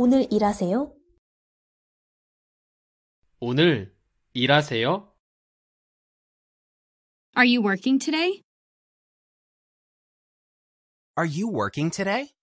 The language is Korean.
오늘 일하세요? 오늘 일하세요? Are you working today? Are you working today?